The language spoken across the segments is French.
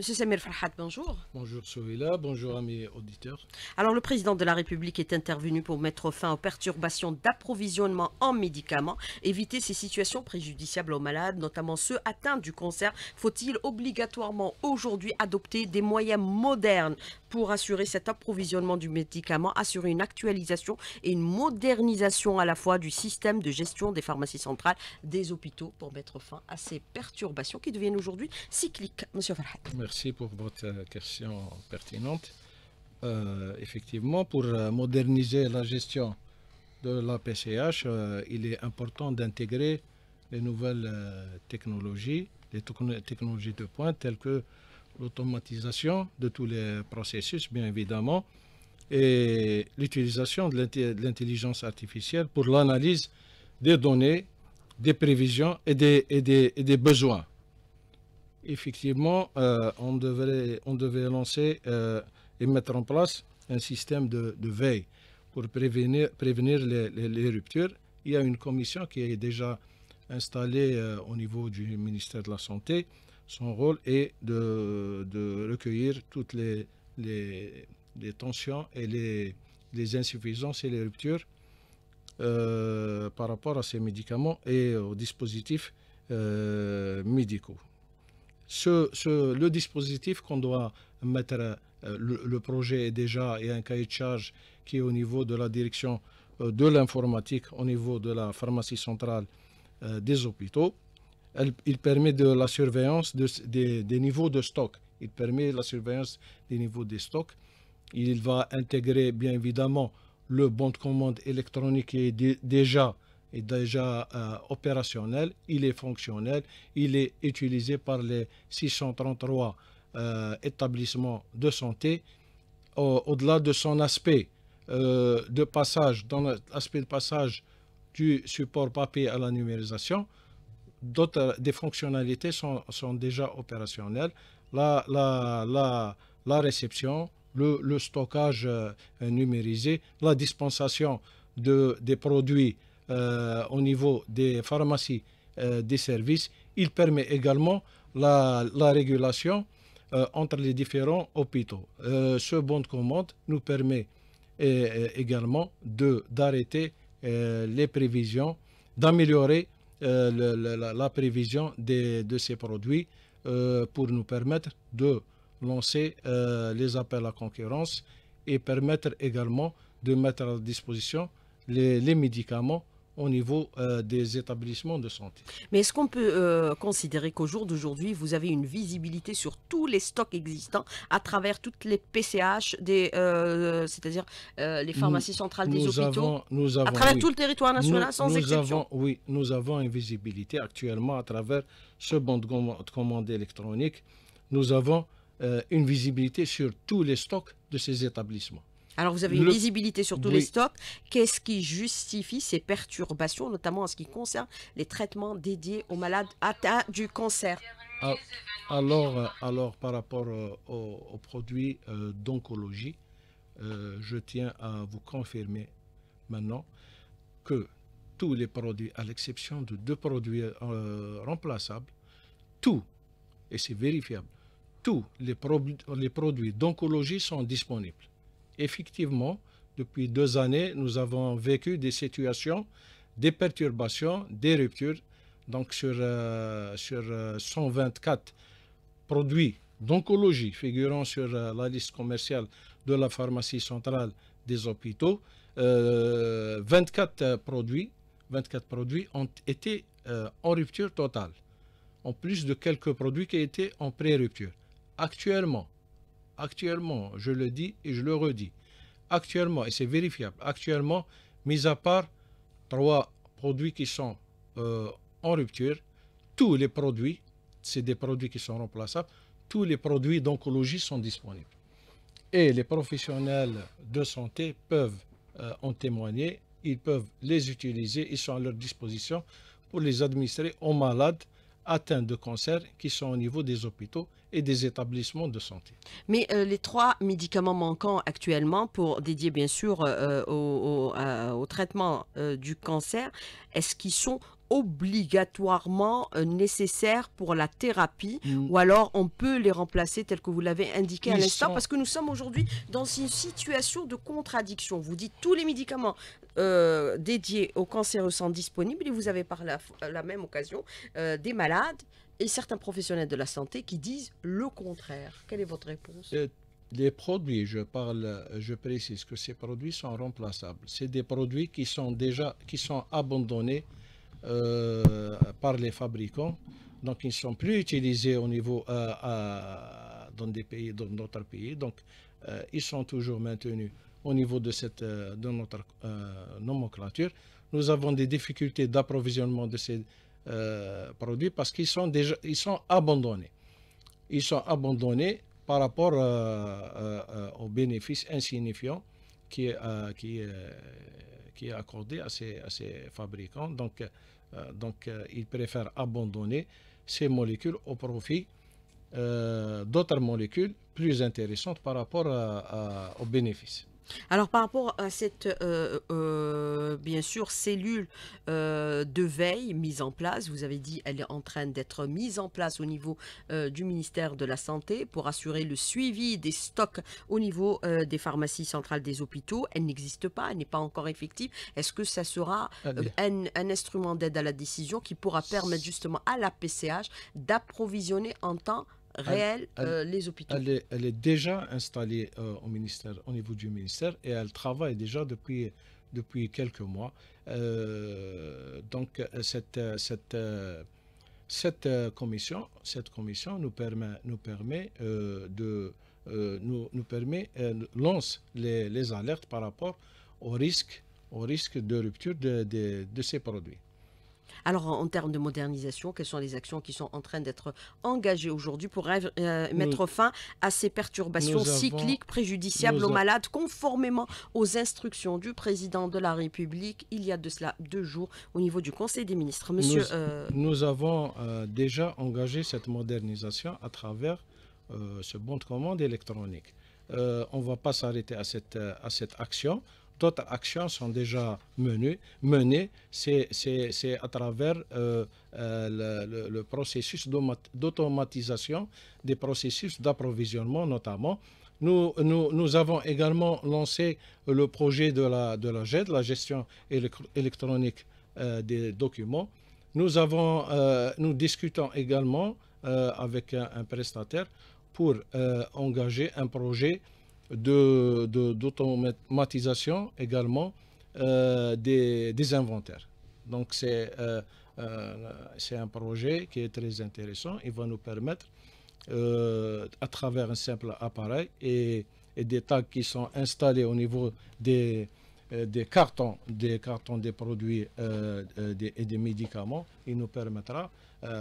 Monsieur Samir Farhat, bonjour. Bonjour Souvila, bonjour à mes auditeurs. Alors le président de la République est intervenu pour mettre fin aux perturbations d'approvisionnement en médicaments, éviter ces situations préjudiciables aux malades, notamment ceux atteints du cancer. Faut-il obligatoirement aujourd'hui adopter des moyens modernes pour assurer cet approvisionnement du médicament, assurer une actualisation et une modernisation à la fois du système de gestion des pharmacies centrales, des hôpitaux, pour mettre fin à ces perturbations qui deviennent aujourd'hui cycliques. Monsieur Farhat. Merci pour votre euh, question pertinente. Euh, effectivement, pour euh, moderniser la gestion de la PCH, il est important d'intégrer les nouvelles technologies, les technologies de pointe telles que l'automatisation de tous les processus, bien évidemment, et l'utilisation de l'intelligence artificielle pour l'analyse des données, des prévisions et des, des, besoins. Effectivement, euh, on, devait, on devait lancer euh, et mettre en place un système de, veille pour prévenir, prévenir les, ruptures. Il y a une commission qui est déjà installée euh, au niveau du ministère de la Santé son rôle est de, recueillir toutes les, tensions et les, insuffisances et les ruptures euh, par rapport à ces médicaments et aux dispositifs euh, médicaux. le dispositif qu'on doit mettre, euh, le, projet est déjà et un cahier de charge qui est au niveau de la direction de l'informatique, au niveau de la pharmacie centrale des hôpitaux il permet de la surveillance des, niveaux de stock. Il permet la surveillance des niveaux des stocks. Il va intégrer bien évidemment le bon de commande électronique qui est déjà, déjà euh, opérationnel, il est fonctionnel, il est utilisé par les 633 euh, établissements de santé. Au-delà de son aspect euh, de passage, dans l'aspect de passage du support papier à la numérisation, d'autres des fonctionnalités sont, déjà opérationnelles. La, la, la, réception, le, stockage euh, numérisé, la dispensation de, des produits euh, au niveau des pharmacies, euh, des services. Il permet également la, la régulation entre les différents hôpitaux. ce bon de commande nous permet également d'arrêter les prévisions, d'améliorer euh, la, prévision de ces produits euh, pour nous permettre de lancer euh, les appels à concurrence et permettre également de mettre à disposition les médicaments au niveau euh, des établissements de santé. Mais est-ce qu'on peut euh, considérer qu'au jour d'aujourd'hui, vous avez une visibilité sur tous les stocks existants à travers toutes les PCH, euh, c'est-à-dire les pharmacies centrales des hôpitaux, à travers tout le territoire national, sans exception Oui, nous avons une visibilité actuellement à travers ce bon de commande électronique. Nous avons une visibilité sur tous les stocks de ces établissements. Alors vous avez une visibilité sur tous les stocks. Qu'est-ce qui justifie ces perturbations, notamment en ce qui concerne les traitements dédiés aux malades atteints du cancer ah, Alors, euh, alors par rapport euh, aux, produits euh, d'oncologie, je tiens à vous confirmer maintenant que tous les produits, à l'exception de deux produits remplaçables, tous, et c'est vérifiable, tous les, les produits d'oncologie sont disponibles effectivement, depuis deux années, nous avons vécu des situations, des perturbations, des ruptures. Donc sur, euh, sur 124 euh, produits d'oncologie figurant sur euh, la liste commerciale de la pharmacie centrale des hôpitaux, 24 produits 24 produits ont été en rupture totale, en plus de quelques produits qui étaient en pré-rupture. Actuellement, actuellement, je le dis et je le redis, actuellement, et c'est vérifiable, actuellement, mis à part trois produits qui sont euh, en rupture, tous les produits, c'est des produits qui sont remplaçables, tous les produits d'oncologie sont disponibles. Et les professionnels de santé peuvent euh, en témoigner, ils peuvent les utiliser, ils sont à leur disposition pour les administrer aux malades atteints de cancer qui sont au niveau des hôpitaux et des établissements de santé. Mais euh, les trois médicaments manquants actuellement pour dédier bien sûr euh, euh, au, traitement du cancer, est-ce qu'ils sont obligatoirement nécessaires pour la thérapie mm. ou alors on peut les remplacer tel que vous l'avez indiqué à l'instant parce que nous sommes aujourd'hui dans une situation de contradiction. Vous dites tous les médicaments euh, dédiés au cancer disponibles disponibles et vous avez par la, même occasion euh, des malades et certains professionnels de la santé qui disent le contraire. Quelle est votre réponse euh, les produits, je parle, je précise que ces produits sont remplaçables. C'est des produits qui sont déjà, qui sont abandonnés par les fabricants. Donc, ils ne sont plus utilisés au niveau dans des pays, dans notre pays. Donc, ils sont toujours maintenus au niveau de, cette, euh, de notre euh, nomenclature. Nous avons des difficultés d'approvisionnement de ces euh, produits parce qu'ils sont, déjà, ils sont abandonnés. Ils sont abandonnés par rapport aux bénéfices insignifiants qui est, qui, est accordé à ces, à fabricants. Donc, donc ils préfèrent abandonner ces molécules au profit d'autres molécules plus intéressantes par rapport aux bénéfices. Alors par rapport à cette, euh, euh, bien sûr, cellule euh, de veille mise en place, vous avez dit elle est en train d'être mise en place au niveau du ministère de la Santé pour assurer le suivi des stocks au niveau des pharmacies centrales des hôpitaux. Elle n'existe pas, elle n'est pas encore effective. Est-ce que ça sera ah, un, un, instrument d'aide à la décision qui pourra permettre justement à la PCH d'approvisionner en temps réelle elle, euh, les hôpitaux. Elle est, déjà installée euh, au ministère, au niveau du ministère, et elle travaille déjà depuis depuis quelques mois. Euh, donc cette cette cette commission cette commission nous permet nous permet de nous, nous permet lance les, alertes par rapport au risque au risque de rupture de, de ces produits. Alors, en, termes de modernisation, quelles sont les actions qui sont en train d'être engagées aujourd'hui pour euh, mettre fin à ces perturbations cycliques préjudiciables aux malades, conformément aux instructions du président de la République il y a de cela deux jours au niveau du Conseil des ministres Monsieur. Nous, euh, avons euh, déjà engagé cette modernisation à travers ce bon de commande électronique. on ne va pas s'arrêter à cette, à cette action d'autres actions sont déjà menées. menées C'est à travers euh, euh, le, processus d'automatisation des processus d'approvisionnement notamment. Nous, nous, nous, avons également lancé le projet de la, de la GED, la gestion électronique euh, des documents. Nous, avons, nous discutons également avec un, un, prestataire pour engager un projet d'automatisation de, d'automatisation également euh, des, inventaires. Donc c'est euh, euh un projet qui est très intéressant. Il va nous permettre, euh, à travers un simple appareil et, et, des tags qui sont installés au niveau des, des cartons, des cartons des produits et des médicaments. Il nous permettra,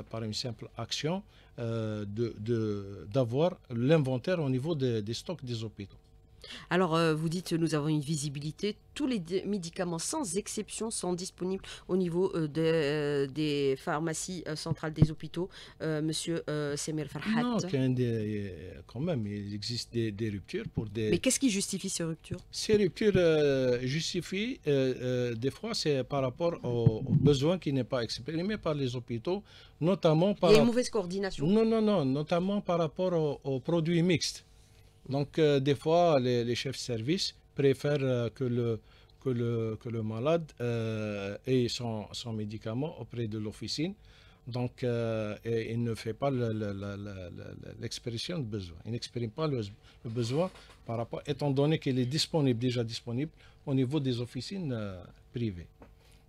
par une simple action, d'avoir l'inventaire au niveau des stocks des hôpitaux. Alors, euh, vous dites, nous avons une visibilité. Tous les médicaments, sans exception, sont disponibles au niveau euh, euh, des pharmacies centrales des hôpitaux. monsieur Semer Farhat. Non, quand, même, il existe des, ruptures pour Mais qu'est-ce qui justifie ces ruptures Ces ruptures justifient, des fois, c'est par rapport aux, besoins qui n'est pas exprimé par les hôpitaux, notamment par... Il y a une mauvaise coordination. Non, non, non, notamment par rapport aux produits mixtes. Donc, euh, des fois, les, chefs de service préfèrent euh, que, le, que, le, que le malade euh, ait son, médicament auprès de l'officine. Donc, il ne fait pas l'expression de besoin. Il n'exprime pas le, besoin par rapport, étant donné qu'il est disponible, déjà disponible au niveau des officines privées.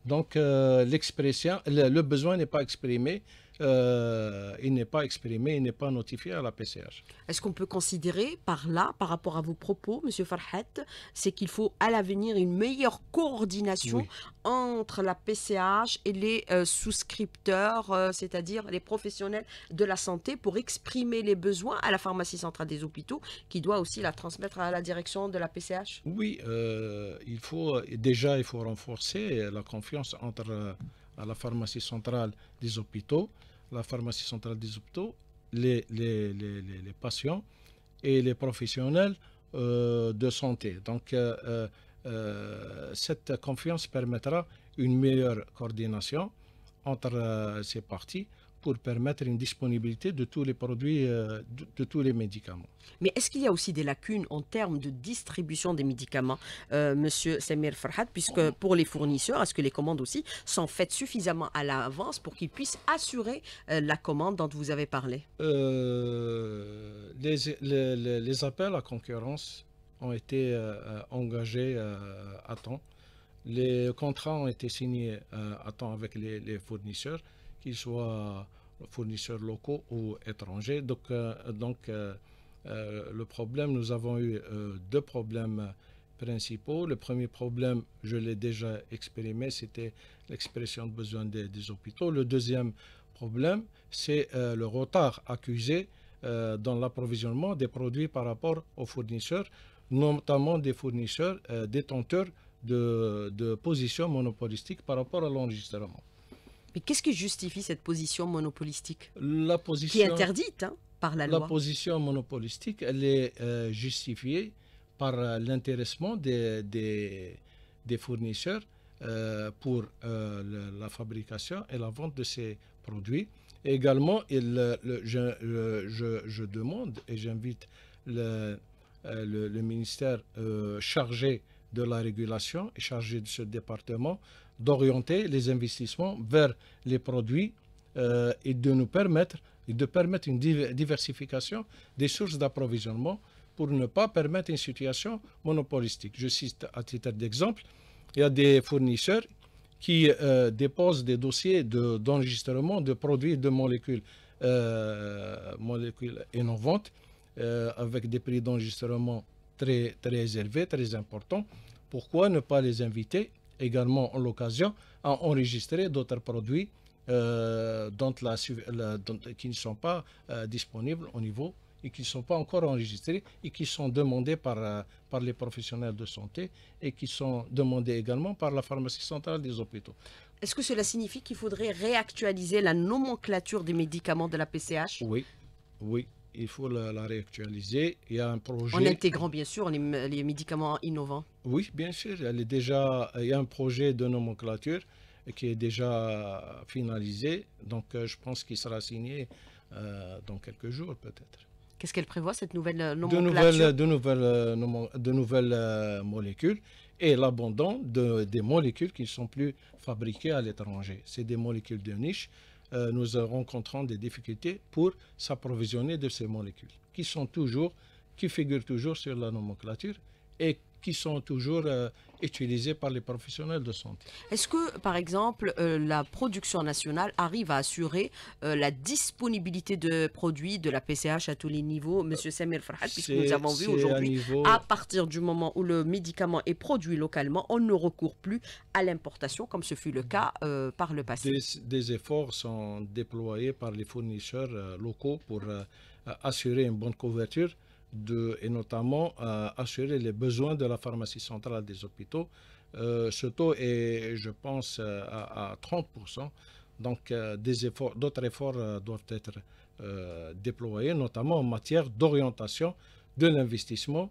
Donc, l'expression, le, besoin n'est pas exprimé euh, il n'est pas exprimé, il n'est pas notifié à la PCH. Est-ce qu'on peut considérer par là, par rapport à vos propos, Monsieur Farhat, c'est qu'il faut à l'avenir une meilleure coordination entre la PCH et les euh, souscripteurs, euh, c'est-à-dire les professionnels de la santé, pour exprimer les besoins à la pharmacie centrale des hôpitaux, qui doit aussi la transmettre à la direction de la PCH Oui, il faut déjà il faut renforcer la confiance entre la pharmacie centrale des hôpitaux la pharmacie centrale des hôpitaux, les, patients et les professionnels euh, de santé. Donc, euh, euh, cette confiance permettra une meilleure coordination entre ces parties pour permettre une disponibilité de tous les produits, euh, de, tous les médicaments. Mais est-ce qu'il y a aussi des lacunes en termes de distribution des médicaments, M. Euh, monsieur Samir Farhad, puisque pour les fournisseurs, est-ce que les commandes aussi sont faites suffisamment à l'avance pour qu'ils puissent assurer euh, la commande dont vous avez parlé les, appels à concurrence ont été engagés à temps. Les contrats ont été signés à temps avec les, les fournisseurs qu'ils soient fournisseurs locaux ou étrangers. Donc, euh, donc euh, euh, le problème, nous avons eu deux problèmes principaux. Le premier problème, je l'ai déjà exprimé, c'était l'expression de besoin des, hôpitaux. Le deuxième problème, c'est le retard accusé dans l'approvisionnement des produits par rapport aux fournisseurs, notamment des fournisseurs détenteurs de, de positions monopolistiques par rapport à l'enregistrement. Mais qu'est-ce qui justifie cette position monopolistique La position... Qui est interdite hein, par la, loi. La position monopolistique, elle est euh, justifiée par euh, l'intéressement des, des, fournisseurs euh, pour la fabrication et la vente de ces produits. également, il, le, je, je, demande et j'invite le, ministère chargé de la régulation et chargé de ce département d'orienter les investissements vers les produits euh, et de nous permettre, de permettre une diversification des sources d'approvisionnement pour ne pas permettre une situation monopolistique. Je cite à titre d'exemple, il y a des fournisseurs qui euh, déposent des dossiers d'enregistrement de, produits de molécules, euh, molécules innovantes avec des prix d'enregistrement très, très élevés, très importants. Pourquoi ne pas les inviter également en l'occasion à enregistrer d'autres produits euh, dont la, qui ne sont pas euh, disponibles au niveau et qui ne sont pas encore enregistrés et qui sont demandés par, euh, par les professionnels de santé et qui sont demandés également par la pharmacie centrale des hôpitaux. Est-ce que cela signifie qu'il faudrait réactualiser la nomenclature des médicaments de la PCH Oui, oui, il faut la, réactualiser. Il y a un projet. En intégrant bien sûr les, médicaments innovants. Oui, bien sûr. déjà, il y a un projet de nomenclature qui est déjà finalisé. Donc euh, je pense qu'il sera signé euh, dans quelques jours peut-être. Qu'est-ce qu'elle prévoit cette nouvelle nomenclature De nouvelles, de euh, molécules et l'abandon de, des molécules qui ne sont plus fabriquées à l'étranger. C'est des molécules de niche euh, nous rencontrons des difficultés pour s'approvisionner de ces molécules qui sont toujours, qui figurent toujours sur la nomenclature et qui sont toujours euh, utilisé par les professionnels de santé. Est-ce que, par exemple, euh, la production nationale arrive à assurer euh, la disponibilité de produits de la PCH à tous les niveaux euh, Monsieur Samir Farhat, puisque nous avons vu aujourd'hui, à partir du moment où le médicament est produit localement, on ne recourt plus à l'importation, comme ce fut le cas par le passé. des, efforts sont déployés par les fournisseurs locaux pour assurer une bonne couverture et notamment assurer les besoins de la pharmacie centrale des hôpitaux. Euh, ce taux est, je pense, euh, à, 30%. Donc, euh, d'autres efforts doivent être déployés, notamment en matière d'orientation de l'investissement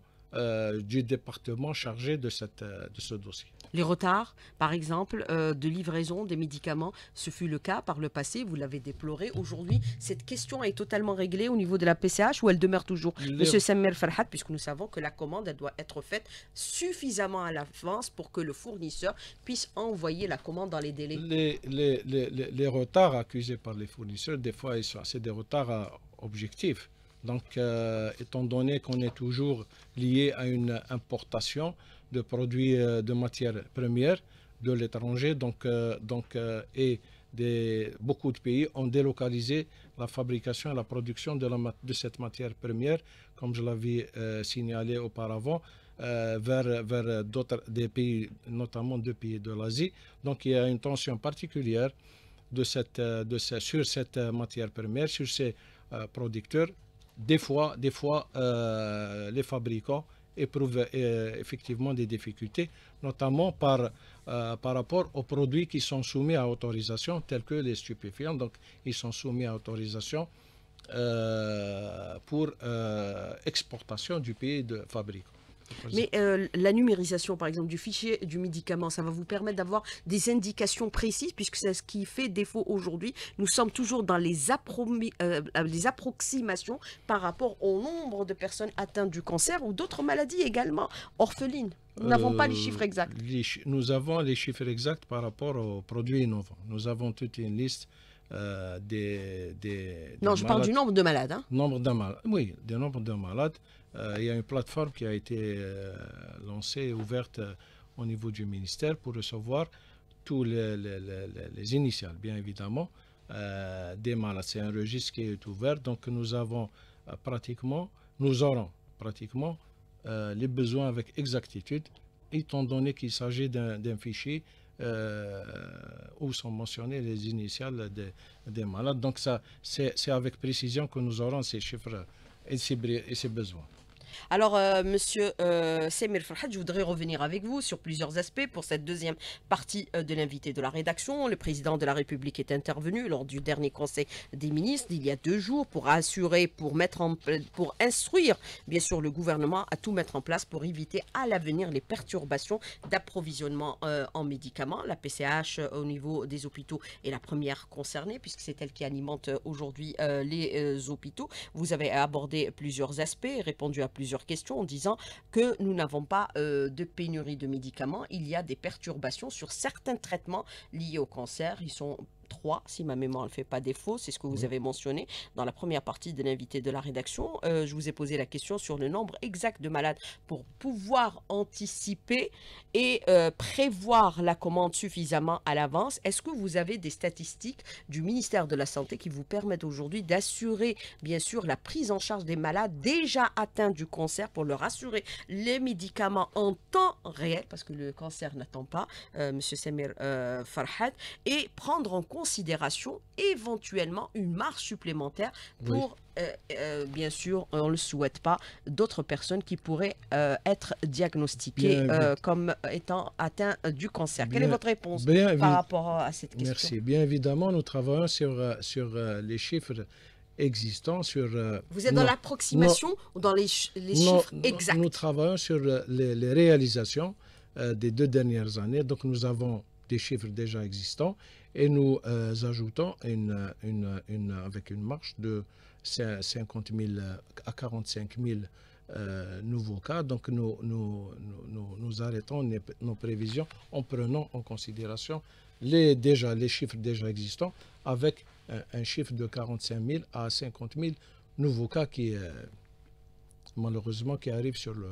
du département chargé de ce dossier. Les retards, par exemple, euh, de livraison des médicaments, ce fut le cas par le passé, vous l'avez déploré. Aujourd'hui, cette question est totalement réglée au niveau de la PCH ou elle demeure toujours. Monsieur Samir Farhat, puisque nous savons que la commande elle doit être faite suffisamment à l'avance pour que le fournisseur puisse envoyer la commande dans les délais. Les, retards accusés par les fournisseurs, des fois, c'est des retards euh, objectifs. Donc, euh, étant donné qu'on est toujours lié à une importation, de produits euh, de matières premières de l'étranger. Donc, euh, donc, euh, et des, beaucoup de pays ont délocalisé la fabrication et la production de, de cette matière première, comme je l'avais signalé auparavant, vers, vers d'autres pays, notamment deux pays de l'Asie. Donc il y a une tension particulière de cette, de sur cette matière première, sur ces producteurs. Des fois, des fois les fabricants éprouvent euh, effectivement des difficultés, notamment par, euh, par rapport aux produits qui sont soumis à autorisation, tels que les stupéfiants. Donc, ils sont soumis à autorisation euh, pour exportation du pays de fabrique. Mais euh, la numérisation, par exemple, du fichier du médicament, ça va vous permettre d'avoir des indications précises, puisque c'est ce qui fait défaut aujourd'hui. Nous sommes toujours dans les, euh, les approximations par rapport au nombre de personnes atteintes du cancer ou d'autres maladies également orphelines. Nous n'avons pas les euh, chiffres exacts. nous avons les chiffres exacts par rapport aux produits innovants. Nous avons toute une liste des, Non, je parle du nombre de malades. Hein. Nombre de Oui, du nombre de malades euh, il y a une plateforme qui a été euh, lancée et ouverte euh, au niveau du ministère pour recevoir tous les, initiales, bien évidemment, des malades. C'est un registre qui est ouvert, donc nous avons pratiquement, nous aurons pratiquement les besoins avec exactitude, étant donné qu'il s'agit d'un fichier où sont mentionnées les initiales des, malades. Donc ça, c'est avec précision que nous aurons ces chiffres et et ces besoins. Alors, M. Euh, monsieur euh, Semir Farhad, je voudrais revenir avec vous sur plusieurs aspects pour cette deuxième partie euh, de l'invité de la rédaction. Le président de la République est intervenu lors du dernier conseil des ministres il y a deux jours pour assurer, pour, mettre en, pour instruire, bien sûr, le gouvernement à tout mettre en place pour éviter à l'avenir les perturbations d'approvisionnement en médicaments. La PCH au niveau des hôpitaux est la première concernée puisque c'est elle qui alimente aujourd'hui les hôpitaux. Vous avez abordé plusieurs aspects, répondu à plusieurs plusieurs questions en disant que nous n'avons pas euh, de pénurie de médicaments. Il y a des perturbations sur certains traitements liés au cancer. Ils sont 3, si ma mémoire ne fait pas défaut, c'est ce que vous avez mentionné dans la première partie de l'invité de la rédaction. Euh, je vous ai posé la question sur le nombre exact de malades pour pouvoir anticiper et euh, prévoir la commande suffisamment à l'avance. Est-ce que vous avez des statistiques du ministère de la Santé qui vous permettent aujourd'hui d'assurer, bien sûr, la prise en charge des malades déjà atteints du cancer pour leur assurer les médicaments en temps réel, parce que le cancer n'attend pas, euh, Monsieur Samir Farhat, et prendre en compte considération éventuellement une marge supplémentaire pour, euh, euh, bien sûr, on ne le souhaite pas, d'autres personnes qui pourraient euh, être diagnostiquées comme étant atteintes du cancer. Quelle est votre réponse par rapport à cette question Merci. Bien évidemment, nous travaillons sur, sur les chiffres existants. Sur, Vous êtes dans l'approximation ou dans les, chiffres exacts Nous travaillons sur les, les réalisations des deux dernières années. Donc nous avons des chiffres déjà existants et nous euh, ajoutons une, avec une marche de 50 000 à 45 000 euh, nouveaux cas. Donc nous, nous, nous, arrêtons nos prévisions en prenant en considération les, déjà, les chiffres déjà existants avec euh, un, chiffre de 45 000 à 50 000 nouveaux cas qui, malheureusement, qui arrivent sur, le,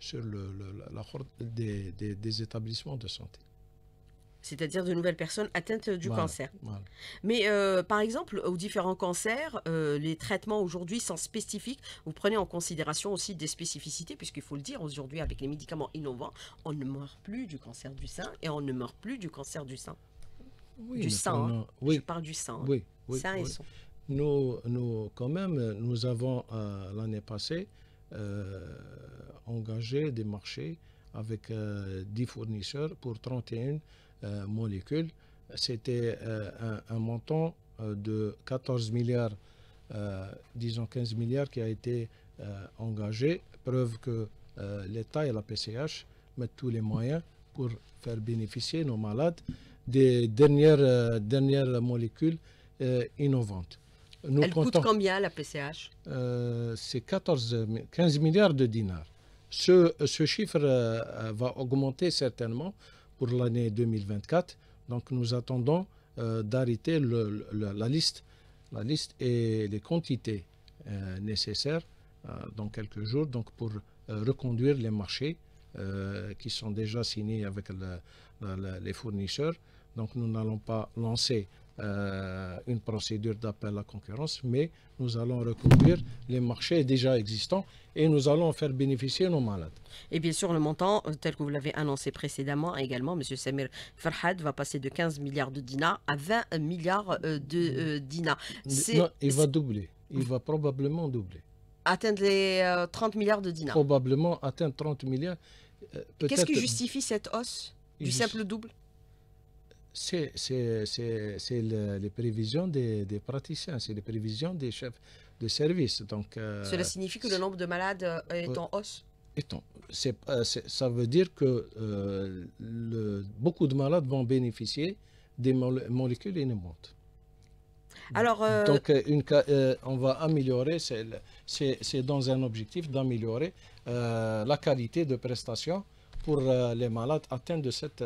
sur le, la, la des établissements de santé c'est-à-dire de nouvelles personnes atteintes du cancer. Mais euh, par exemple, aux différents cancers, euh, les traitements aujourd'hui sont spécifiques. Vous prenez en considération aussi des spécificités, puisqu'il faut le dire, aujourd'hui, avec les médicaments innovants, on ne meurt plus du cancer du sein et on ne meurt plus du cancer du sein. du sang, hein. je parle du sang. Hein. Oui, oui, Nous, nous, quand même, nous avons, euh, l'année passée, engagé des marchés avec 10 fournisseurs pour 31 euh, molécules. C'était euh, un, montant euh, de 14 milliards, disons 15 milliards qui a été engagé, preuve que l'État et la PCH mettent tous les moyens pour faire bénéficier nos malades des dernières, dernières molécules innovantes. Elle coûte combien la PCH C'est 14, 15 milliards de dinars. Ce, ce chiffre va augmenter certainement pour l'année 2024. Donc nous attendons euh, d'arrêter la liste, la liste et les quantités euh, nécessaires euh, dans quelques jours donc pour reconduire les marchés qui sont déjà signés avec les fournisseurs. Donc nous n'allons pas lancer euh, une procédure d'appel à concurrence, mais nous allons recouvrir les marchés déjà existants et nous allons faire bénéficier nos malades. Et bien sûr, le montant, euh, tel que vous l'avez annoncé précédemment également, M. Samir Farhad va passer de 15 milliards de dinars à 20 milliards euh, de dinars. Non, il va doubler. Il va probablement doubler. Atteindre les 30 milliards de dinars Probablement atteindre 30 milliards. Qu'est-ce qui justifie cette hausse du simple double c'est les prévisions des, praticiens, c'est les prévisions des chefs de service. Donc, euh, Cela signifie que le nombre de malades euh, est en hausse euh, ça veut dire que le, beaucoup de malades vont bénéficier des molécules inhumantes. Alors, Donc, une, on va améliorer, c'est dans un objectif d'améliorer la qualité de prestation pour les malades atteints de cette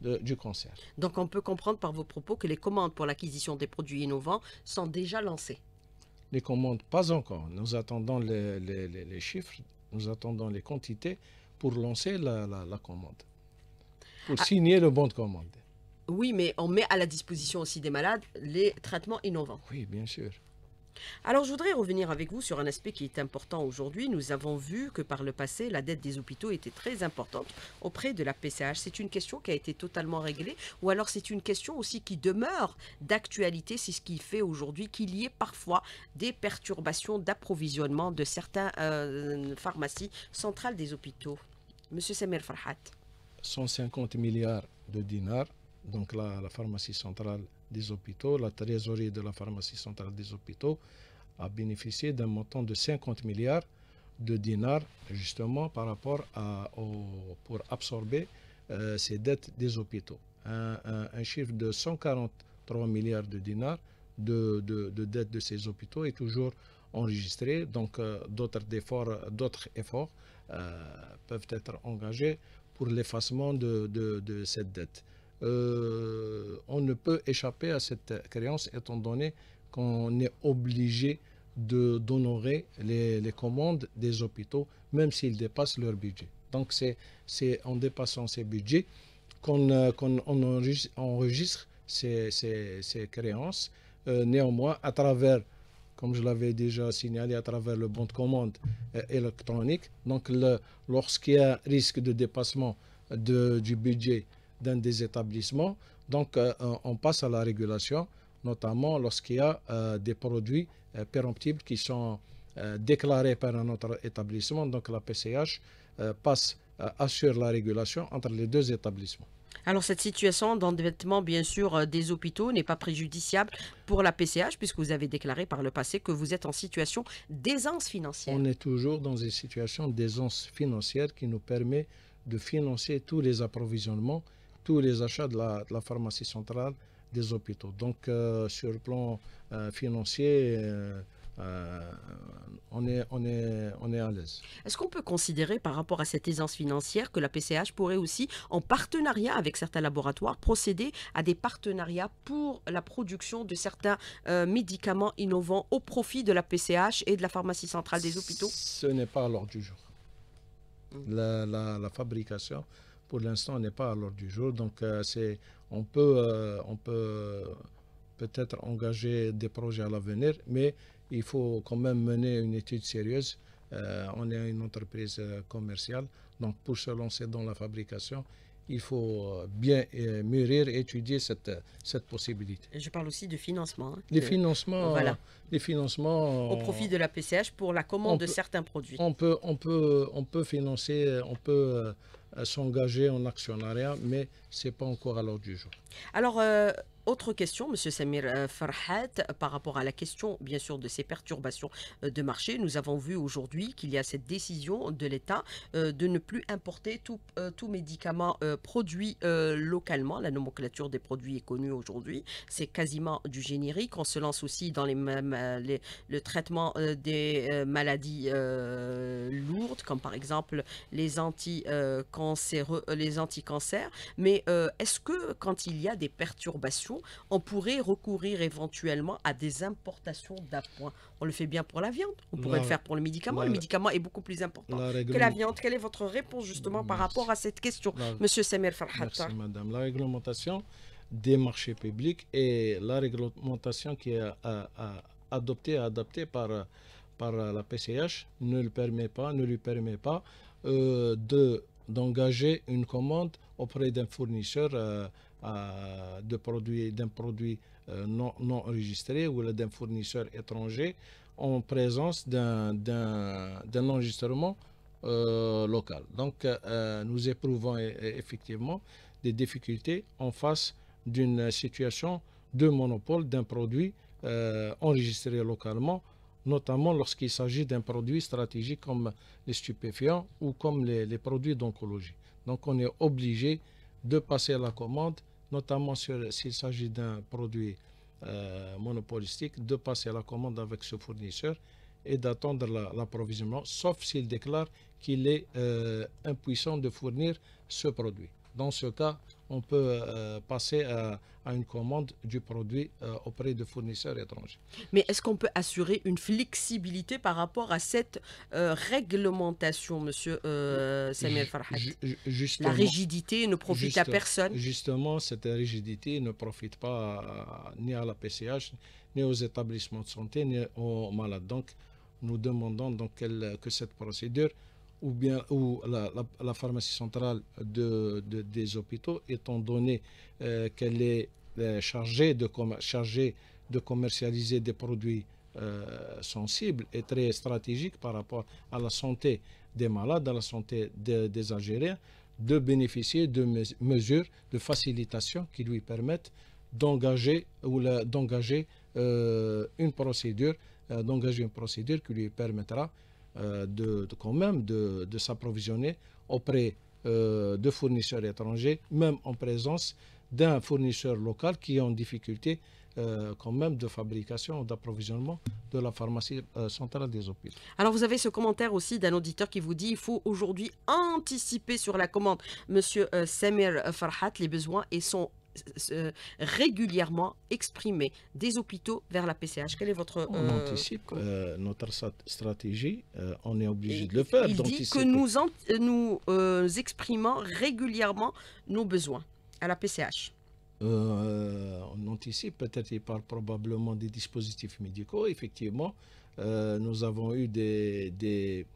du cancer. Donc on peut comprendre par vos propos que les commandes pour l'acquisition des produits innovants sont déjà lancées. Les commandes, pas encore. Nous attendons les, les, chiffres, nous attendons les quantités pour lancer la, la, commande, pour ah. signer le bon de commande. Oui, mais on met à la disposition aussi des malades les traitements innovants. Oui, bien sûr. Alors je voudrais revenir avec vous sur un aspect qui est important aujourd'hui. Nous avons vu que par le passé, la dette des hôpitaux était très importante auprès de la PCH. C'est une question qui a été totalement réglée ou alors c'est une question aussi qui demeure d'actualité. C'est ce qui fait aujourd'hui qu'il y ait parfois des perturbations d'approvisionnement de certaines euh, pharmacies centrales des hôpitaux. Monsieur Semer Farhat. 150 milliards de dinars. Donc là, la pharmacie centrale des hôpitaux, la trésorerie de la pharmacie centrale des hôpitaux a bénéficié d'un montant de 50 milliards de dinars justement par rapport à, pour absorber euh, ces dettes des hôpitaux. Un, chiffre de 143 milliards de dinars de, dettes de ces hôpitaux est toujours enregistré. Donc euh, d'autres efforts, euh, peuvent être engagés pour l'effacement de cette dette. Euh, on ne peut échapper à cette créance étant donné qu'on est obligé d'honorer les, commandes des hôpitaux, même s'ils dépassent leur budget. Donc c'est en dépassant ces budgets qu'on enregistre, ces, créances. Euh, néanmoins, à travers, comme je l'avais déjà signalé, à travers le bon de commande euh, électronique, donc lorsqu'il y a risque de dépassement du budget d'un des établissements. Donc, euh, on passe à la régulation, notamment lorsqu'il y a euh, des produits euh, péremptibles qui sont euh, déclarés par un autre établissement. Donc, la PCH passe, assure la régulation entre les deux établissements. Alors cette situation d'endettement, bien sûr, des hôpitaux n'est pas préjudiciable pour la PCH puisque vous avez déclaré par le passé que vous êtes en situation d'aisance financière. On est toujours dans une situation d'aisance financière qui nous permet de financer tous les approvisionnements tous les achats de la, pharmacie centrale des hôpitaux. Donc, euh, sur le plan euh, financier, euh, on, est, on, est, on est à l'aise. Est-ce qu'on peut considérer par rapport à cette aisance financière que la PCH pourrait aussi, en partenariat avec certains laboratoires, procéder à des partenariats pour la production de certains médicaments innovants au profit de la PCH et de la pharmacie centrale des hôpitaux Ce n'est pas à l'ordre du jour. Mmh. la, fabrication pour l'instant on n'est pas à l'ordre du jour. Donc euh, c'est, on peut, euh, on peut euh, peut-être engager des projets à l'avenir, mais il faut quand même mener une étude sérieuse. on est une entreprise commerciale, donc pour se lancer dans la fabrication, il faut bien mûrir mûrir, étudier cette, cette possibilité. je parle aussi du financement. Hein, les, financements, voilà. les financements... Au profit de la PCH pour la commande de certains produits. On peut, on peut, on peut financer, on peut s'engager en actionnariat, mais ce n'est pas encore à l'ordre du jour. Euh, autre question, Monsieur Samir euh, Farhat, par rapport à la question, bien sûr, de ces perturbations euh, de marché. Nous avons vu aujourd'hui qu'il y a cette décision de l'État euh, de ne plus importer tout, médicament produit localement. La nomenclature des produits est connue aujourd'hui. C'est quasiment du générique. On se lance aussi dans les, le traitement des maladies lourdes, comme par exemple les anticancéreux, les anticancers. Mais est-ce que quand il y a des perturbations on pourrait recourir éventuellement à des importations d'appoint. On le fait bien pour la viande, on pourrait le faire pour le médicament. le médicament est beaucoup plus important que la viande. Quelle est votre réponse justement par rapport à cette question, Monsieur Samir Farhat Merci Madame. La réglementation des marchés publics et la réglementation qui est euh, euh, adoptée, adaptée par, la PCH ne le permet pas, ne lui permet pas euh, de d'engager une commande auprès d'un fournisseur euh, d'un produit, euh, non, enregistré ou d'un fournisseur étranger en présence d'un enregistrement euh, local. Donc, nous éprouvons e-, e-, effectivement des difficultés en face d'une situation de monopole d'un produit enregistré localement, notamment lorsqu'il s'agit d'un produit stratégique comme les stupéfiants ou comme les produits d'oncologie. Donc, on est obligé de passer la commande, notamment s'il s'agit d'un produit euh, monopolistique, de passer la commande avec ce fournisseur et d'attendre l'approvisionnement, sauf s'il déclare qu'il est euh, impuissant de fournir ce produit. Dans ce cas, on peut euh, passer euh, à, une commande du produit euh, auprès de fournisseurs étrangers. Mais est-ce qu'on peut assurer une flexibilité par rapport à cette réglementation, Monsieur Samuel Farhat La rigidité ne profite à personne. Justement, cette rigidité ne profite pas ni à la PCH, ni aux établissements de santé, ni aux malades. Donc, nous demandons donc que cette procédure ou bien ou la, pharmacie centrale de, des hôpitaux, étant donné euh, qu'elle est euh, chargée, de, de commercialiser des produits euh, sensibles et très stratégiques par rapport à la santé des malades, à la santé des Algériens, de bénéficier de mesures de facilitation qui lui permettent d'engager ou d'engager une procédure d'engager une procédure qui lui permettra euh, de, quand même de, de s'approvisionner auprès euh, de fournisseurs étrangers, même en présence d'un fournisseur local qui est en difficulté euh, quand même de fabrication, d'approvisionnement de la pharmacie centrale des hôpitaux. Alors vous avez ce commentaire aussi d'un auditeur qui vous dit il faut aujourd'hui anticiper sur la commande. Monsieur Semir Samir Farhat, les besoins et sont régulièrement exprimer des hôpitaux vers la PCH. Quelle est votre... On euh, anticipe euh, notre stratégie, euh, on est obligé de le faire. Il dit que nous, exprimons régulièrement nos besoins à la PCH. on anticipe, peut-être il parle probablement des dispositifs médicaux. Effectivement, nous avons eu des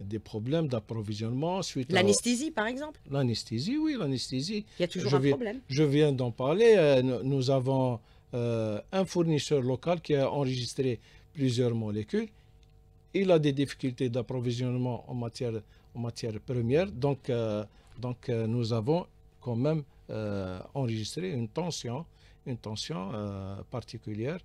des problèmes d'approvisionnement suite L'anesthésie, par exemple L'anesthésie, oui, l'anesthésie. Il y a toujours un problème. Je viens d'en parler. Euh, nous avons euh, un fournisseur local qui a enregistré plusieurs molécules. Il a des difficultés d'approvisionnement en matière, en matière première. Donc, euh, donc nous avons quand même enregistré une tension, une tension particulière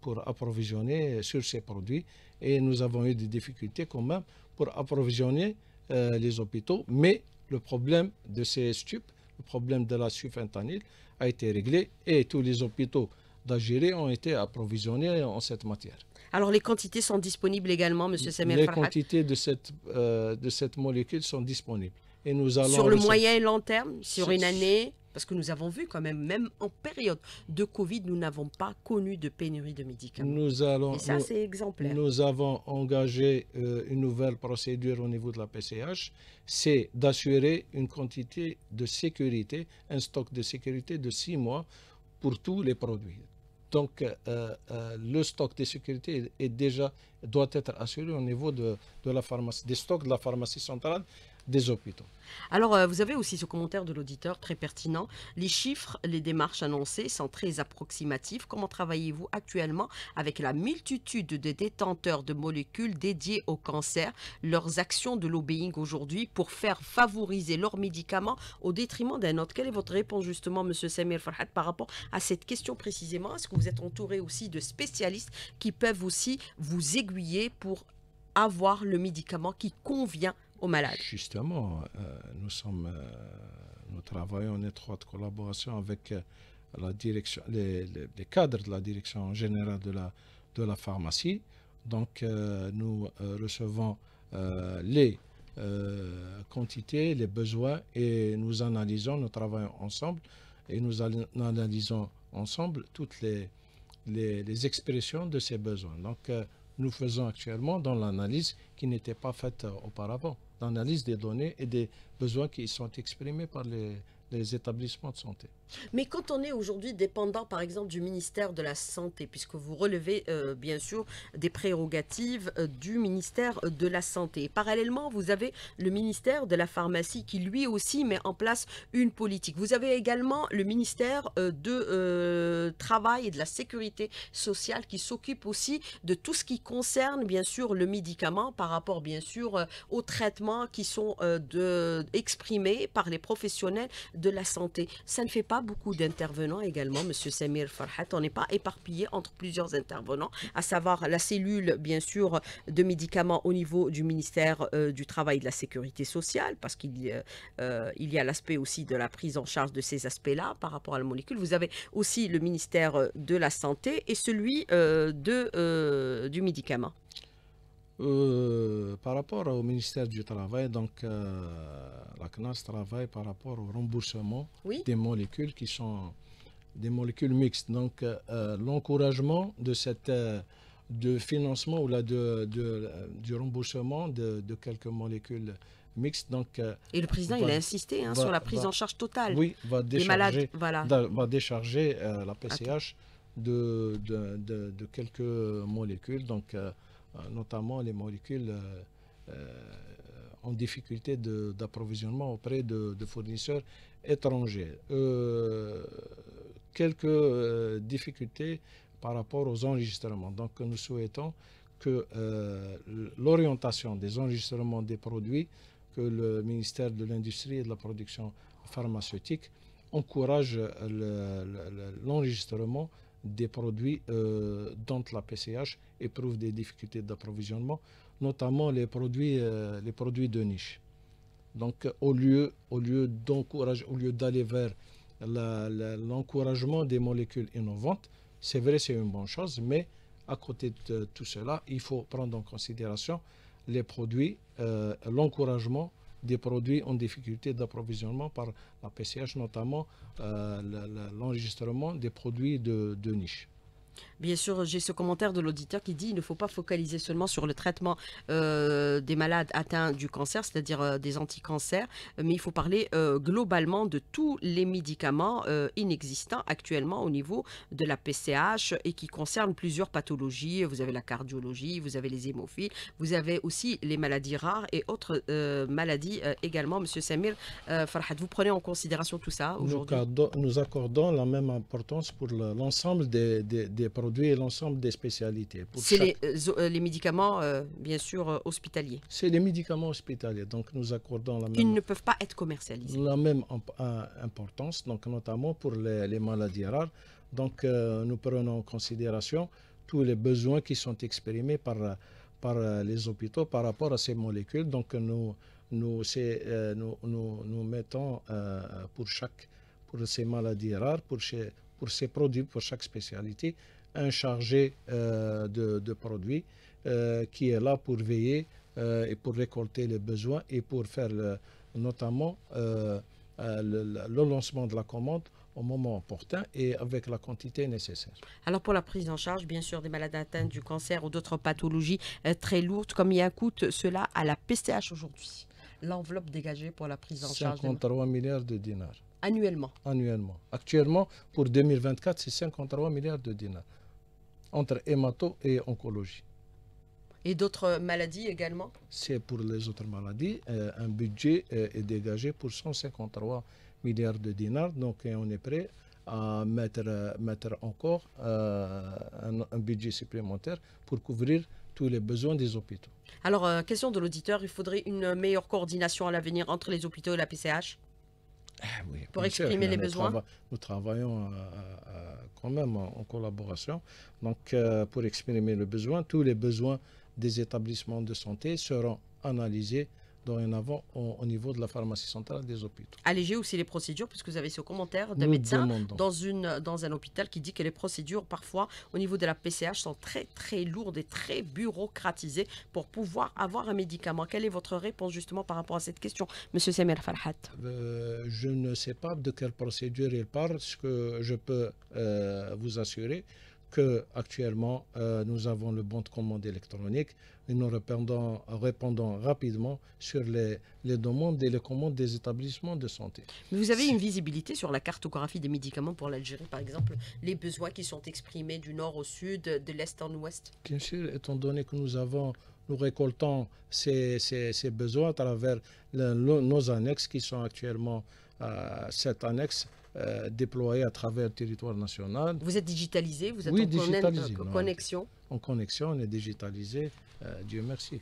pour approvisionner sur ces produits. Et nous avons eu des difficultés quand même pour approvisionner euh, les hôpitaux. Mais le problème de ces stupes, le problème de la sulfentanil a été réglé et tous les hôpitaux d'Algérie ont été approvisionnés en cette matière. Alors les quantités sont disponibles également, M. Semer Les quantités de cette, euh, de cette molécule sont disponibles. Et nous allons sur le moyen et long terme, sur une année parce que nous avons vu quand même, même en période de Covid, nous n'avons pas connu de pénurie de médicaments. Nous allons, Et ça, c'est exemplaire. Nous avons engagé euh, une nouvelle procédure au niveau de la PCH, c'est d'assurer une quantité de sécurité, un stock de sécurité de six mois pour tous les produits. Donc, euh, euh, le stock de sécurité est déjà, doit être assuré au niveau de, de la pharmacie, des stocks de la pharmacie centrale des hôpitaux. Alors, euh, vous avez aussi ce commentaire de l'auditeur très pertinent. Les chiffres, les démarches annoncées sont très approximatives. Comment travaillez-vous actuellement avec la multitude de détenteurs de molécules dédiées au cancer, leurs actions de lobbying aujourd'hui pour faire favoriser leurs médicaments au détriment d'un autre Quelle est votre réponse justement, Monsieur Samir Farhat, par rapport à cette question précisément Est-ce que vous êtes entouré aussi de spécialistes qui peuvent aussi vous aiguiller pour avoir le médicament qui convient malades. Justement, euh, nous, sommes, euh, nous travaillons en étroite collaboration avec euh, la direction, les, cadres de la direction générale de la, de la pharmacie. Donc, nous recevons les quantités, les besoins et nous analysons, nous travaillons ensemble et nous analysons ensemble toutes les, les, les expressions de ces besoins. Donc, nous faisons actuellement dans l'analyse qui n'était pas faite auparavant l'analyse des données et des besoins qui sont exprimés par les, les établissements de santé. Mais quand on est aujourd'hui dépendant, par exemple, du ministère de la Santé, puisque vous relevez, euh, bien sûr, des prérogatives euh, du ministère de la Santé. Parallèlement, vous avez le ministère de la Pharmacie qui, lui aussi, met en place une politique. Vous avez également le ministère euh, de Travail et de la Sécurité sociale qui s'occupe aussi de tout ce qui concerne, bien sûr, le médicament par rapport, bien sûr, aux traitements qui sont exprimés par les professionnels de la santé. Ça ne fait pas beaucoup d'intervenants également, M. Samir Farhat. On n'est pas éparpillé entre plusieurs intervenants, à savoir la cellule, bien sûr, de médicaments au niveau du ministère euh, du Travail et de la Sécurité sociale, parce qu'il euh, y a l'aspect aussi de la prise en charge de ces aspects-là par rapport à la molécule. Vous avez aussi le ministère de la Santé et celui euh, de, du médicament. Euh, par rapport au ministère du Travail, donc euh, la CNAS travaille par rapport au remboursement des molécules qui sont des molécules mixtes. Donc euh, l'encouragement de cette de financement ou là de, du remboursement de, quelques molécules mixtes. Donc et le président il a insisté hein, sur la prise en charge totale. Oui, va décharger, malades, voilà. va décharger la PCH de, de, quelques molécules. Donc euh, notamment les molécules euh, euh, en difficulté d'approvisionnement auprès de, fournisseurs étrangers. quelques difficultés par rapport aux enregistrements. Donc nous souhaitons que l'orientation des enregistrements des produits que le ministère de l'Industrie et de la Production pharmaceutique encourage l'enregistrement des produits euh, dont la PCH éprouve des difficultés d'approvisionnement, notamment les produits, euh, les produits de niche. Donc au lieu, au lieu d'encourager, au lieu d'aller vers l'encouragement des molécules innovantes, c'est vrai, c'est une bonne chose, mais à côté de tout cela, il faut prendre en considération les produits, euh, l'encouragement des produits en difficulté d'approvisionnement par la PCH, notamment euh, l'enregistrement des produits de, de niche. Bien sûr, j'ai ce commentaire de l'auditeur qui dit il ne faut pas focaliser seulement sur le traitement euh, des malades atteints du cancer, c'est-à-dire euh, des anticancers, mais il faut parler euh, globalement de tous les médicaments inexistants actuellement au niveau de la PCH et qui concernent plusieurs pathologies. Vous avez la cardiologie, vous avez les hémophiles, vous avez aussi les maladies rares et autres maladies également. Monsieur Samir Farhad, vous prenez en considération tout ça aujourd'hui nous, accordons la même importance pour l'ensemble des, des produits et l'ensemble des spécialités. C'est euh, euh, les, médicaments, euh, bien sûr, hospitaliers. C'est les médicaments hospitaliers. Donc, nous accordons la même... Ils ne peuvent pas être commercialisés. La même importance, donc notamment pour les, maladies rares. Donc, nous prenons en considération tous les besoins qui sont exprimés par, par les hôpitaux par rapport à ces molécules. Donc, nous, nous, nous, nous, nous, mettons pour chaque pour ces maladies rares, pour, chez, pour ces produits, pour chaque spécialité, un chargé euh, de, produits euh, qui est là pour veiller euh, et pour récolter les besoins et pour faire notamment le, lancement de la commande au moment opportun et avec la quantité nécessaire. Alors pour la prise en charge, bien sûr, des malades atteints du cancer ou d'autres pathologies très lourdes, comme il coûte cela à la PCH aujourd'hui L'enveloppe dégagée pour la prise en charge. 53 milliards de dinars. Annuellement Annuellement. Actuellement, pour 2024, c'est 53 milliards de dinars entre hémato et oncologie. Et d'autres maladies également C'est pour les autres maladies. Euh, un budget euh, est dégagé pour 153 milliards de dinars. Donc euh, on est prêt à mettre, mettre encore un, budget supplémentaire pour couvrir tous les besoins des hôpitaux. Alors, question de l'auditeur, il faudrait une meilleure coordination à l'avenir entre les hôpitaux et la PCH ah pour exprimer les besoins. nous travaillons euh, euh, euh, quand même en, collaboration. Donc, pour exprimer le besoin, tous les besoins des établissements de santé seront analysés un avant au, niveau de la pharmacie centrale des hôpitaux. Alléger aussi les procédures, puisque vous avez ce commentaire d'un médecin dans, dans un hôpital qui dit que les procédures, parfois, au niveau de la PCH, sont très, très lourdes et très bureaucratisées pour pouvoir avoir un médicament. Quelle est votre réponse, justement, par rapport à cette question, Monsieur Semer Farhat euh, Je ne sais pas de quelle procédure il parle, ce que je peux euh, vous assurer que actuellement euh, nous avons le bon de commande électronique et nous répondons, rapidement sur les, les, demandes et les commandes des établissements de santé. Mais vous avez une visibilité sur la cartographie des médicaments pour l'Algérie, par exemple, les besoins qui sont exprimés du nord au sud, de l'est en ouest Bien sûr, étant donné que nous avons nous récoltons ces, besoins à travers nos annexes qui sont actuellement cette euh, annexe euh, déployés à travers le territoire national. Vous êtes digitalisé, vous êtes en, connexion En connexion, on est digitalisé, euh, Dieu merci.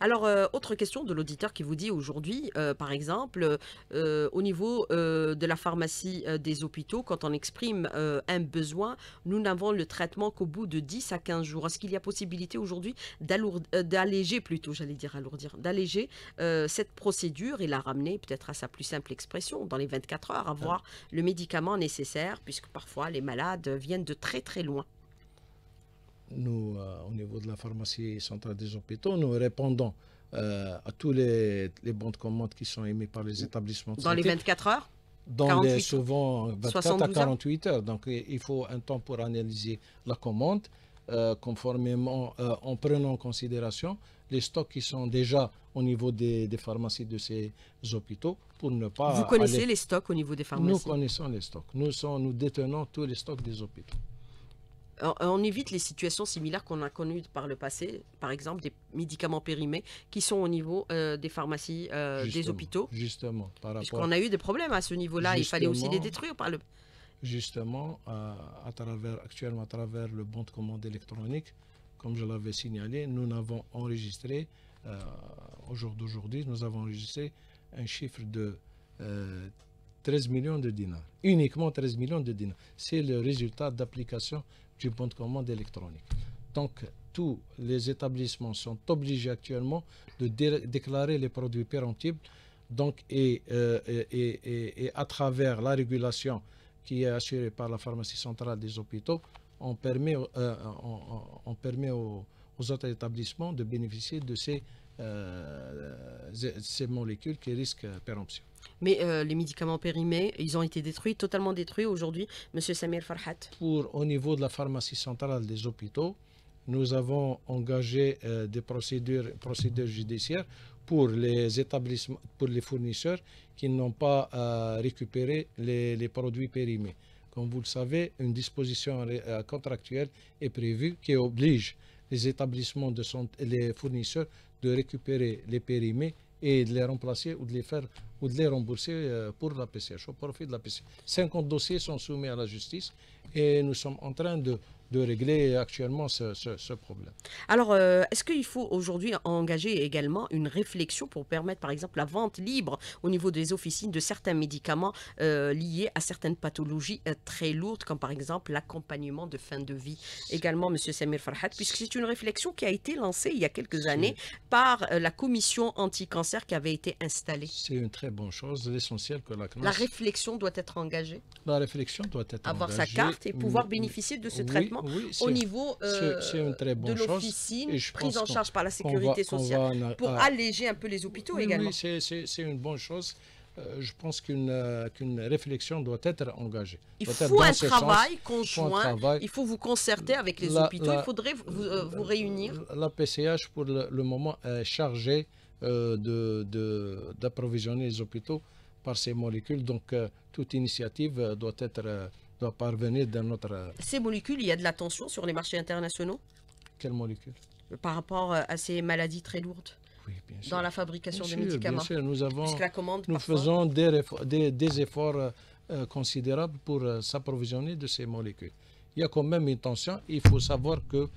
Alors, euh, autre question de l'auditeur qui vous dit aujourd'hui, euh, par exemple, euh, au niveau de la pharmacie des hôpitaux, quand on exprime un besoin, nous n'avons le traitement qu'au bout de 10 à 15 jours. Est-ce qu'il y a possibilité aujourd'hui d'alléger, plutôt, j'allais dire alourdir, d'alléger cette procédure et la ramener peut-être à sa plus simple expression, dans les 24 heures, avoir ah. le médicament nécessaire, puisque parfois les malades viennent de très très loin nous, euh, au niveau de la pharmacie centrale des hôpitaux, nous répondons euh, à tous les, les bons de commande qui sont émis par les établissements Dans les 24 heures dans les souvent 24 à 48 heures. Donc il faut un temps pour analyser la commande, euh, conformément, en prenant en considération les stocks qui sont déjà au niveau des, pharmacies de ces hôpitaux pour ne pas. Vous connaissez les stocks au niveau des pharmacies Nous connaissons les stocks. Nous, nous détenons tous les stocks des hôpitaux on, évite les situations similaires qu'on a connues par le passé, par exemple des médicaments périmés qui sont au niveau euh, des pharmacies, euh, des hôpitaux. Justement, par Puisqu'on a eu des problèmes à ce niveau-là, il fallait aussi les détruire par le. Justement, euh, à, travers, actuellement, à travers le bon de commande électronique, comme je l'avais signalé, nous n'avons enregistré, au jour d'aujourd'hui, nous avons enregistré un chiffre de 13 millions de dinars. Uniquement 13 millions de dinars. C'est le résultat d'application du bon de commande électronique. Donc, tous les établissements sont obligés actuellement de déclarer les produits péremptibles. Donc, euh, et, et, à travers la régulation qui est assurée par la pharmacie centrale des hôpitaux, on permet, euh, on, permet aux, autres établissements de bénéficier de ces, euh, ces molécules qui risquent péremption. Mais euh, les médicaments périmés, ils ont été détruits, totalement détruits aujourd'hui. Monsieur Samir Farhat. Pour, au niveau de la pharmacie centrale des hôpitaux, nous avons engagé euh, des procédures, procédures judiciaires pour les établissements, pour les fournisseurs qui n'ont pas euh, récupéré les, produits périmés. Comme vous le savez, une disposition contractuelle est prévue qui oblige les établissements de santé, les fournisseurs de récupérer les périmés et de les remplacer ou de les faire ou de les rembourser euh, pour la PCH, au profit de la PCH. 50 dossiers sont soumis à la justice et nous sommes en train de de régler actuellement ce, problème. Alors, euh, est-ce qu'il faut aujourd'hui engager également une réflexion pour permettre, par exemple, la vente libre au niveau des officines de certains médicaments euh, liés à certaines pathologies euh, très lourdes, comme par exemple l'accompagnement de fin de vie Également, M. Samir Farhat, puisque c'est une réflexion qui a été lancée il y a quelques années par la commission anti-cancer qui avait été installée. C'est une très bonne chose, l'essentiel que la La réflexion doit être engagée La réflexion doit être Avoir engagée. Avoir sa carte et pouvoir bénéficier de ce traitement au niveau euh, une très bonne de l'officine prise en charge par la sécurité sociale pour ah. alléger un peu les hôpitaux également. Oui, c'est une bonne chose. Euh, je pense euh, qu'une réflexion doit être engagée. Il faut, un travail conjoint, il faut vous concerter avec les hôpitaux, il faudrait vous, réunir. La, PCH, pour le, moment, est chargée d'approvisionner les hôpitaux par ces molécules. Donc, toute initiative doit être doit parvenir d'un notre... Euh, ces molécules, il y a de la tension sur les marchés internationaux Quelles molécules Par rapport euh, à ces maladies très lourdes dans la fabrication des médicaments. Bien nous avons, nous faisons des, efforts euh, considérables pour s'approvisionner de ces molécules. Il y a quand même une tension. Il faut savoir que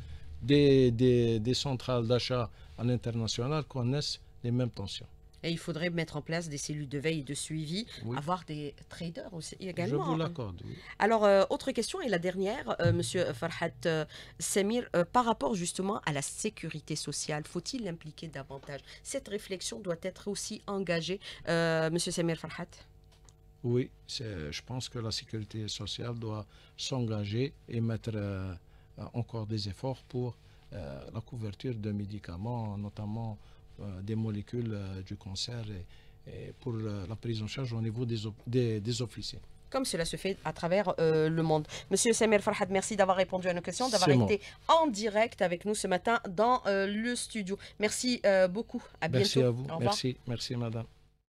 des, des centrales d'achat à l'international connaissent les mêmes tensions. Et il faudrait mettre en place des cellules de veille et de suivi, avoir des traders également. Je vous l'accorde. Alors, euh, autre question et la dernière, euh, Monsieur Farhat euh, Samir, par rapport justement à la sécurité sociale, faut-il l'impliquer davantage Cette réflexion doit être aussi engagée, Monsieur Samir Farhat. Oui, je pense que la sécurité sociale doit s'engager et mettre encore des efforts pour la couverture de médicaments, notamment euh, des molécules euh, du cancer et, pour euh, la prise en charge au niveau des, des, des comme cela se fait à travers le monde. Monsieur Samir Farhad, merci d'avoir répondu à nos questions, d'avoir été en direct avec nous ce matin dans le studio. Merci beaucoup. À merci bientôt. à vous. merci, merci madame.